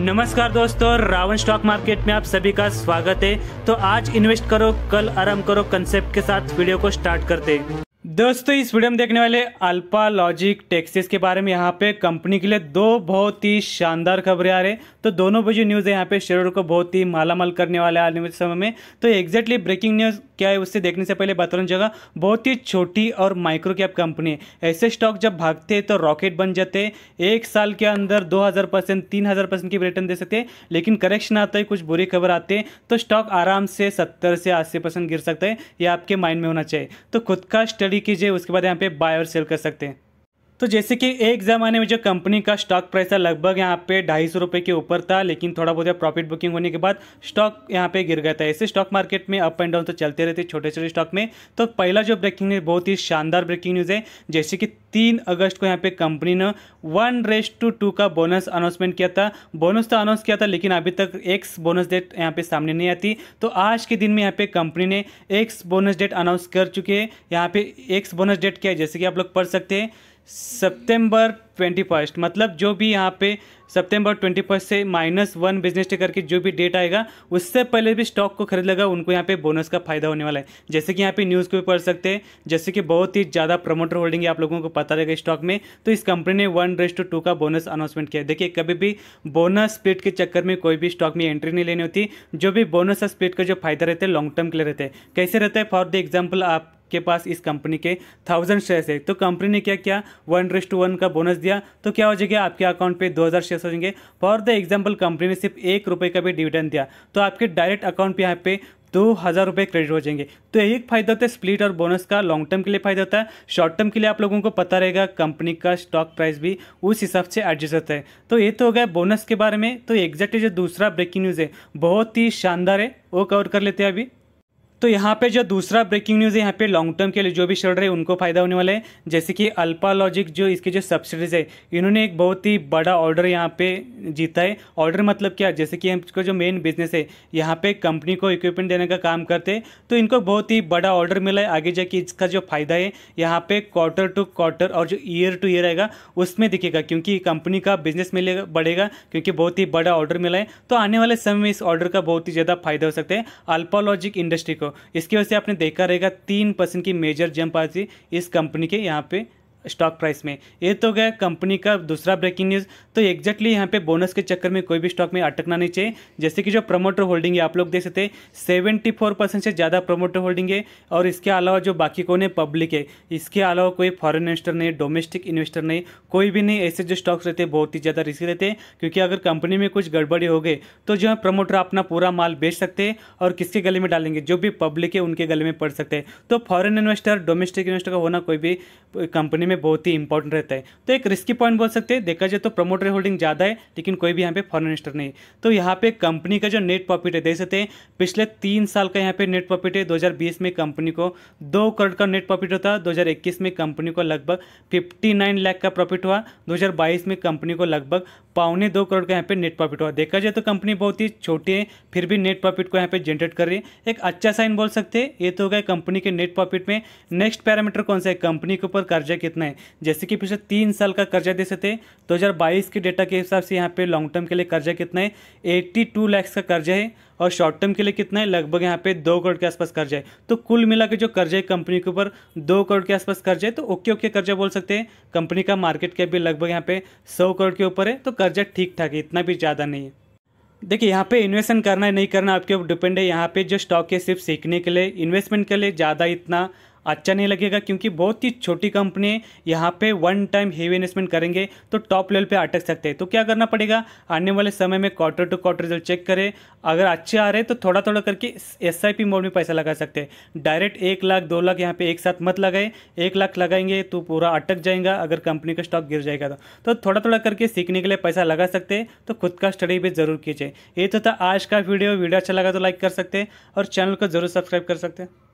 नमस्कार दोस्तों Ravan stock market में आप सभी का स्वागत है तो आज इन्वेस्ट करो कल आराम करो कंसेप्ट के साथ वीडियो को स्टार्ट करते दोस्तों इस वीडियो में देखने वाले अल्पा लॉजिक टेक्सिस के बारे में यहाँ पे कंपनी के लिए दो बहुत ही शानदार खबरें आ रही है तो दोनों बजे न्यूज़ है यहाँ पे शेयर को बहुत ही मालामाल करने वाले आने वाले समय में तो एग्जैक्टली ब्रेकिंग न्यूज़ क्या है उससे देखने से पहले बता रहा जगह बहुत ही छोटी और माइक्रो कैप कंपनी है ऐसे स्टॉक जब भागते हैं तो रॉकेट बन जाते हैं एक साल के अंदर दो हज़ार परसेंट तीन हज़ार परसेंट की रिटर्न दे सकते हैं लेकिन करेक्शन आता है कुछ बुरी खबर आते हैं तो स्टॉक आराम से सत्तर से अस्सी परसेंट गिर सकता है यह आपके माइंड में होना चाहिए तो खुद का स्टडी कीजिए उसके बाद यहाँ पे बाय और सेल कर सकते हैं तो जैसे कि एक ज़माने में जो कंपनी का स्टॉक प्राइस था लगभग यहाँ पे ढाई सौ रुपये के ऊपर था लेकिन थोड़ा बहुत प्रॉफिट बुकिंग होने के बाद स्टॉक यहाँ पे गिर गया था ऐसे स्टॉक मार्केट में अप एंड डाउन तो चलते रहते छोटे छोटे स्टॉक में तो पहला जो ब्रेकिंग न्यूज़ बहुत ही शानदार ब्रेकिंग न्यूज़ है जैसे कि तीन अगस्त को यहाँ पे कंपनी ने वन रेस्ट टू टू का बोनस अनाउंसमेंट किया था बोनस तो अनाउंस किया था लेकिन अभी तक एक्स बोनस डेट यहाँ पे सामने नहीं आती तो आज के दिन में यहाँ पे कंपनी ने एक्स बोनस डेट अनाउंस कर चुके हैं यहाँ पे एक्स बोनस डेट क्या है जैसे कि आप लोग पढ़ सकते हैं सितंबर ट्वेंटी फर्स्ट मतलब जो भी यहाँ पे सितंबर ट्वेंटी फर्स्ट से माइनस वन बिजनेस डे करके जो भी डेट आएगा उससे पहले भी स्टॉक को खरीद लगा उनको यहाँ पे बोनस का फायदा होने वाला है जैसे कि यहाँ पे न्यूज़ को भी पढ़ सकते हैं जैसे कि बहुत ही ज़्यादा प्रमोटर होल्डिंग है आप लोगों को पता रहेगा स्टॉक में तो इस कंपनी ने वन रेस टू टू का बोनस अनाउंसमेंट किया देखिए कभी भी बोनस स्प्लिट के चक्कर में कोई भी स्टॉक में एंट्री नहीं लेनी होती जो भी बोनस और स्प्लिट का जो फायदा रहता है लॉन्ग टर्म के लिए रहते हैं कैसे रहता है फॉर द एग्जाम्पल आप के पास इस कंपनी के थाउजेंड शेयर्स है तो कंपनी ने क्या किया वन टू वन का बोनस दिया तो क्या हो जाएगा आपके अकाउंट पे दो हज़ार शेयर्स हो जाएंगे फॉर द एग्जाम्पल कंपनी ने सिर्फ एक रुपये का भी डिविडेंड दिया तो आपके डायरेक्ट अकाउंट पे यहाँ पे दो हज़ार रुपये क्रेडिट हो जाएंगे तो यही फायदा होता है स्प्लिट और बोनस का लॉन्ग टर्म के लिए फायदा होता है शॉर्ट टर्म के लिए आप लोगों को पता रहेगा कंपनी का स्टॉक प्राइस भी उस हिसाब से एडजस्ट होता है तो ये तो हो गया बोनस के बारे में तो एग्जैक्टली जो दूसरा ब्रेकिंग न्यूज़ है बहुत ही शानदार है वो कवर कर लेते हैं अभी तो यहाँ पे जो दूसरा ब्रेकिंग न्यूज़ है यहाँ पे लॉन्ग टर्म के लिए जो भी चल रहे उनको फायदा होने वाला है जैसे कि अल्पा लॉजिक जो इसके जो सब्सिडीज है इन्होंने एक बहुत ही बड़ा ऑर्डर यहाँ पे जीता है ऑर्डर मतलब क्या जैसे कि इसका जो मेन बिजनेस है यहाँ पे कंपनी को इक्विपमेंट देने का काम करते हैं तो इनको बहुत ही बड़ा ऑर्डर मिला है आगे जाके इसका जो फायदा है यहाँ पे क्वार्टर टू क्वार्टर और जो ईयर टू ईयर आएगा उसमें दिखेगा क्योंकि कंपनी का बिजनेस मिलेगा बढ़ेगा क्योंकि बहुत ही बड़ा ऑर्डर मिला है तो आने वाले समय में इस ऑर्डर का बहुत ही ज़्यादा फायदा हो सकता है अल्पा लॉजिक इंडस्ट्री को तो इसकी वजह से आपने देखा रहेगा तीन परसेंट की मेजर जंप आती इस कंपनी के यहाँ पे स्टॉक प्राइस में ये तो गया कंपनी का दूसरा ब्रेकिंग न्यूज़ तो एक्जैक्टली यहाँ पे बोनस के चक्कर में कोई भी स्टॉक में अटकना नहीं चाहिए जैसे कि जो प्रमोटर होल्डिंग है आप लोग देख सकते हैं सेवेंटी फोर परसेंट से ज़्यादा प्रमोटर होल्डिंग है और इसके अलावा जो बाकी कौन है पब्लिक है इसके अलावा कोई फॉरन इन्वेस्टर नहीं डोमेस्टिक इन्वेस्टर नहीं कोई भी नहीं ऐसे जो स्टॉक्स रहते हैं बहुत ही ज़्यादा रिस्क रहते हैं क्योंकि अगर कंपनी में कुछ गड़बड़ी हो गई तो जो है प्रमोटर अपना पूरा माल बेच सकते हैं और किसके गले में डालेंगे जो भी पब्लिक है उनके गले में पड़ सकते हैं तो फॉरन इन्वेस्टर डोमेस्टिक इन्वेस्टर का होना कोई भी कंपनी में बहुत ही इंपॉर्टेंट रहता है तो एक रिस्की पॉइंट बोल सकते हैं देखा जाए तो प्रमोटर होल्डिंग ज़्यादा है लेकिन कोई भी यहाँ पे फॉरन इन्वेस्टर नहीं तो यहाँ पे कंपनी का जो नेट प्रॉफिट है देख सकते हैं पिछले तीन साल का यहाँ पे नेट प्रॉफिट है दो में कंपनी को दो करोड़ का नेट प्रॉफिट होता दो हजार में कंपनी को लगभग फिफ्टी लाख का प्रॉफिट हुआ दो में कंपनी को लगभग पौने दो करोड़ का यहाँ पे नेट प्रॉफिट हुआ देखा जाए तो कंपनी बहुत ही छोटी है फिर भी नेट प्रॉफिट को यहाँ पे जनरेट कर रही है एक अच्छा साइन बोल सकते हैं ये तो हो गया कंपनी के नेट प्रॉफिट में नेक्स्ट पैरामीटर कौन सा है कंपनी के ऊपर कर्जा कितना है जैसे कि पिछले तीन साल का कर्जा दे सकते दो हज़ार बाईस के डेटा के हिसाब से यहाँ पे लॉन्ग टर्म के लिए कर्जा कितना है एट्टी टू लैक्स का कर्जा है और शॉर्ट टर्म के लिए कितना है लगभग यहाँ पे दो करोड़ के आसपास कर्जा है तो कुल मिला के जो कर्जा है कंपनी के ऊपर दो करोड़ के आसपास कर्जा है तो ओके ओके कर्जा बोल सकते हैं कंपनी का मार्केट कैप भी लगभग यहाँ पे सौ करोड़ के ऊपर है तो बजट ठीक ठाक है इतना भी ज़्यादा नहीं है देखिए यहाँ पे इन्वेस्टमेंट करना है नहीं करना आपके ऊपर डिपेंड है यहाँ पे जो स्टॉक है सिर्फ सीखने के लिए इन्वेस्टमेंट के लिए ज़्यादा इतना अच्छा नहीं लगेगा क्योंकि बहुत ही छोटी कंपनी यहाँ पे वन टाइम हेवी इन्वेस्टमेंट करेंगे तो टॉप लेवल पे अटक सकते हैं तो क्या करना पड़ेगा आने वाले समय में quarter to quarter result check करें अगर अच्छे आ रहे तो थोड़ा थोड़ा करके एस आई मोड में पैसा लगा सकते हैं डायरेक्ट एक लाख दो लाख यहाँ पे एक साथ मत लगाए एक लाख लगाएंगे तो पूरा अटक जाएगा अगर कंपनी का स्टॉक गिर जाएगा तो, तो थोड़ा थोड़ा करके सीखने के लिए पैसा लगा सकते हैं तो खुद का स्टडी भी जरूर कीजिए ये तो था आज का वीडियो वीडियो अच्छा लगा तो लाइक कर सकते हैं और चैनल को जरूर सब्सक्राइब कर सकते हैं